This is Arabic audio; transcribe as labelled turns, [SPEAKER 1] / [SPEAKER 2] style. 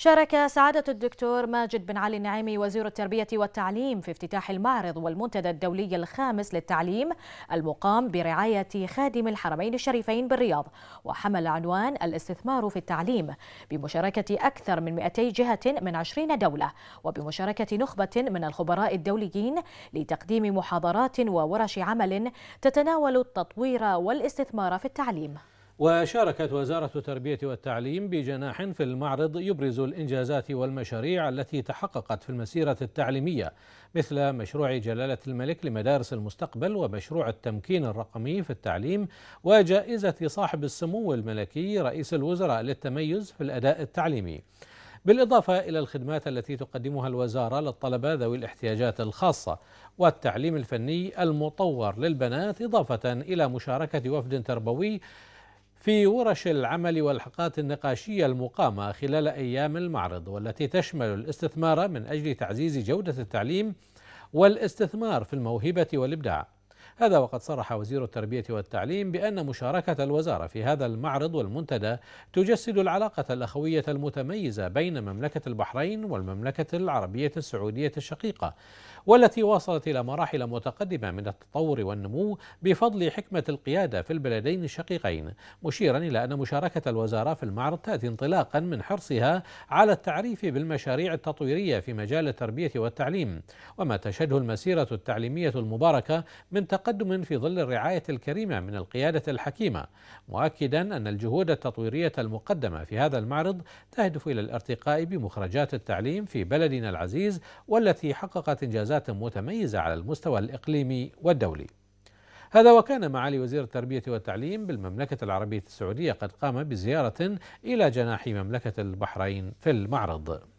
[SPEAKER 1] شارك سعادة الدكتور ماجد بن علي النعيمي وزير التربية والتعليم في افتتاح المعرض والمنتدى الدولي الخامس للتعليم المقام برعاية خادم الحرمين الشريفين بالرياض وحمل عنوان الاستثمار في التعليم بمشاركة أكثر من 200 جهة من 20 دولة وبمشاركة نخبة من الخبراء الدوليين لتقديم محاضرات وورش عمل تتناول التطوير والاستثمار في التعليم
[SPEAKER 2] وشاركت وزارة التربية والتعليم بجناح في المعرض يبرز الإنجازات والمشاريع التي تحققت في المسيرة التعليمية مثل مشروع جلالة الملك لمدارس المستقبل ومشروع التمكين الرقمي في التعليم وجائزة صاحب السمو الملكي رئيس الوزراء للتميز في الأداء التعليمي بالإضافة إلى الخدمات التي تقدمها الوزارة للطلبة ذوي الاحتياجات الخاصة والتعليم الفني المطور للبنات إضافة إلى مشاركة وفد تربوي في ورش العمل والحلقات النقاشية المقامة خلال أيام المعرض والتي تشمل الاستثمار من أجل تعزيز جودة التعليم والاستثمار في الموهبة والإبداع هذا وقد صرح وزير التربية والتعليم بأن مشاركة الوزارة في هذا المعرض والمنتدى تجسد العلاقة الأخوية المتميزة بين مملكة البحرين والمملكة العربية السعودية الشقيقة والتي وصلت إلى مراحل متقدمة من التطور والنمو بفضل حكمة القيادة في البلدين الشقيقين مشيرا إلى أن مشاركة الوزارة في المعرض تأتي انطلاقا من حرصها على التعريف بالمشاريع التطويرية في مجال التربية والتعليم وما تشهده المسيرة التعليمية المباركة من تقدم تقدم في ظل الرعاية الكريمة من القيادة الحكيمة مؤكدا أن الجهود التطويرية المقدمة في هذا المعرض تهدف إلى الارتقاء بمخرجات التعليم في بلدنا العزيز والتي حققت إنجازات متميزة على المستوى الإقليمي والدولي هذا وكان معالي وزير التربية والتعليم بالمملكة العربية السعودية قد قام بزيارة إلى جناح مملكة البحرين في المعرض